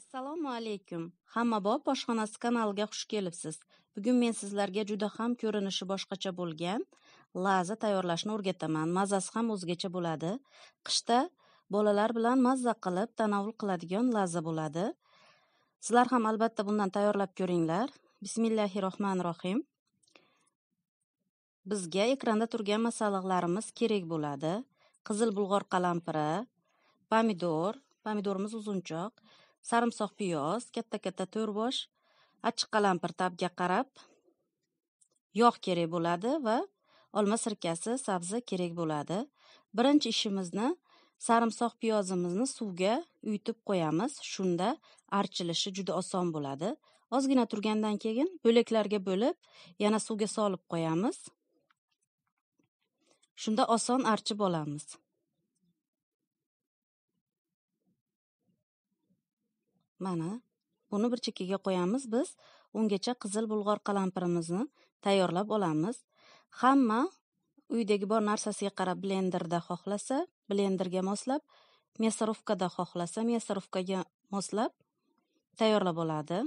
assalomu alaykum hammabop oshxonasi kanaliga xush kelibsiz bugun men sizlarga juda ham ko'rinishi boshqacha bo'lgan laza tayyorlashni o'rgataman mazasi ham o'zgacha bo'ladi qishda bolalar bilan mazza qilib tanovul qiladigan laza bo'ladi sizlar ham albatta bundan tayyorlab ko'ringlar bismillahi rohmanir rohim bizga ekranda turgan masalliqlarimiz kerak bo'ladi qizil bulg'or qalampiri pomidor pomidorimiz uzunchoq sarimsoq piyoz katta katta to'rbosh achchiq qalampir tabga qarab yog' kerak bo'ladi va olma sirkasi sabzi kerak bo'ladi birinchi ishimizni sarimsoq piyozimizni suvga uyutib qo'yamiz shunda archilishi juda oson bo'ladi ozgina turgandan keyin bo'laklarga bo'lib yana suvga solib qo'yamiz shunda oson archib olamiz mana buni bir chekkaga qo'yamiz biz ungacha qizil bulg'or qalampirimizni tayyorlab olamiz hamma uydagi bor narsasiga qarab blenderda xohlasa blenderga moslab mesorovkada xohlasa mesorovkaga moslab tayyorlab oladi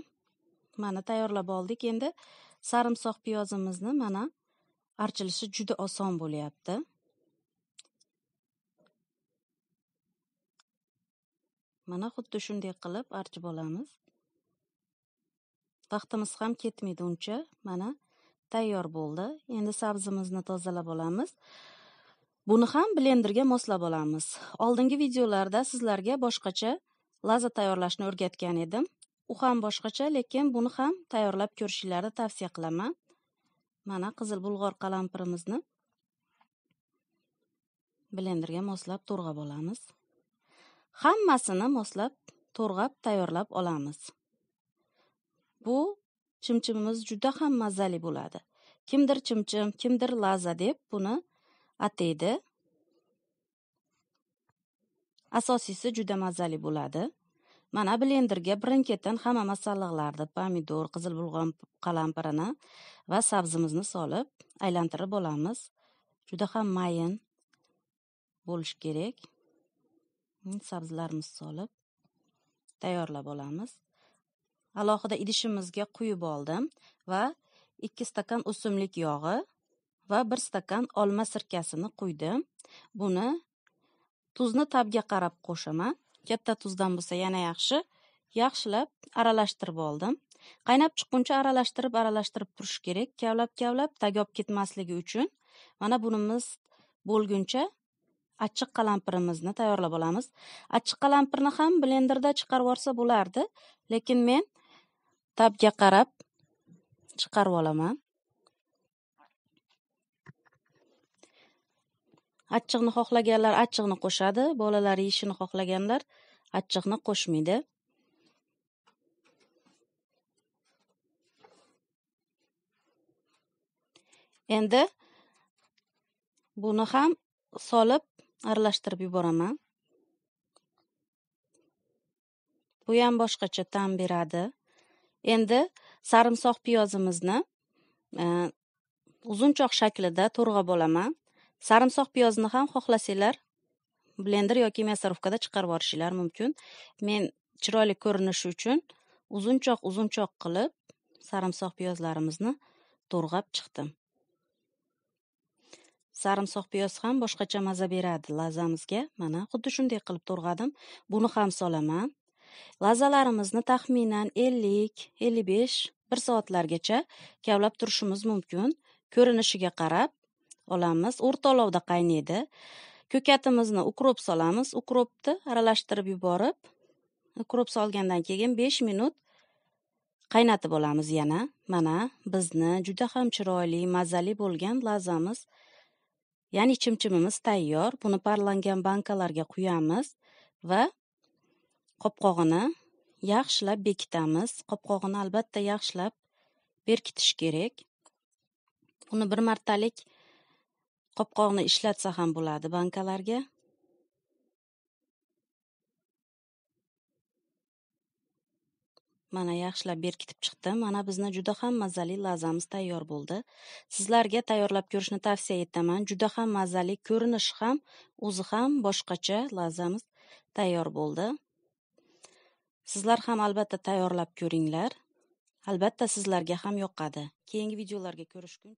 mana tayyorlab oldik endi sarimsoq piyozimizni mana archilishi juda oson bo'lyapti mana xuddi shunday qilib archib olamiz vaqtimiz ham ketmaydi uncha mana tayyor bo'ldi endi sabzimizni tozalab olamiz buni ham blenderga moslab olamiz oldingi videolarda sizlarga boshqacha laza tayyorlashni o'rgatgan edim u ham boshqacha lekin buni ham tayyorlab ko'rishinglarni tavsiya qilaman mana qizil bulg'or qalampirimizni blenderga moslab to'rg'ab olamiz hammasini moslab to'rg'ab tayyorlab olamiz bu chimchimimiz juda ham mazali bo'ladi kimdir chimchim kimdir laza deb buni ataydi asosiysi juda mazali bo'ladi mana blenderga birin hamma masalliqlarni pomidor qizil bulg'on qalampirini va sabzimizni solib aylantirib olamiz juda ham mayin bo'lishi kerak sabzilarimizni solib tayyorlab olamiz alohida idishimizga quyib oldim va ikki stakan o'simlik yog'i va bir stakan olma sirkasini quydim buni tuzni tabga qarab qo'shaman katta tuzdan bo'lsa yana yaxshi yaxshilab aralashtirib oldim qaynab chiqquncha aralashtirib aralashtirib turish kerak kavlab kavlab tag olib ketmasligi uchun mana bunimiz bo'lguncha achchiq qalampirimizni tayyorlab olamiz achchiq qalampirni ham blenderda chiqarib yuborsa bo'lardi lekin men tabga qarab chiqarib olaman achchiqni xohlaganlar achchiqni qo'shadi bolalar yeyishini xohlaganlar achchiqni qo'shmaydi endi buni ham solib aralashtirib yuboraman bu ham boshqacha ta'm beradi endi sarimsoq piyozimizni e, uzunchoq shaklida to'rg'ab olaman sarimsoq piyozni ham xohlasanglar blender yoki мясорубкада chiqarib yuborishinglar mumkin men chiroyli ko'rinishi uchun uzunchoq uzunchoq qilib sarimsoq piyozlarimizni to'rg'ab chiqdim sarimsoq piyoz ham boshqacha maza beradi lazamizga mana xuddi shunday qilib to'rg'adim buni ham solaman lazalarimizni taxminan ellik ellik besh bir soatlargacha kavlab turishimiz mumkin ko'rinishiga qarab olamiz o'rta olovda qaynaydi ko'katimizni ukrop solamiz ukropni aralashtirib yuborib ukrop solgandan keyin besh minut qaynatib olamiz yana mana bizni juda ham chiroyli mazali bo'lgan lazamiz ya'ni chimchimimiz tayyor buni parlangan bankalarga quyamiz va qopqog'ini yaxshilab bekitamiz qopqog'ini albatta yaxshilab berkitish kerak buni bir martalik qopqoqni ishlatsa ham bo'ladi bankalarga mana yaxshilab berkitib chiqdim mana bizni juda ham mazali lazamiz tayyor bo'ldi sizlarga tayyorlab ko'rishni tavsiya etaman juda ham mazali ko'rinishi ham o'zi ham boshqacha lazamiz tayyor bo'ldi sizlar ham albatta tayyorlab ko'ringlar albatta sizlarga ham yoqadi keyingi videolarga ko'rishguncha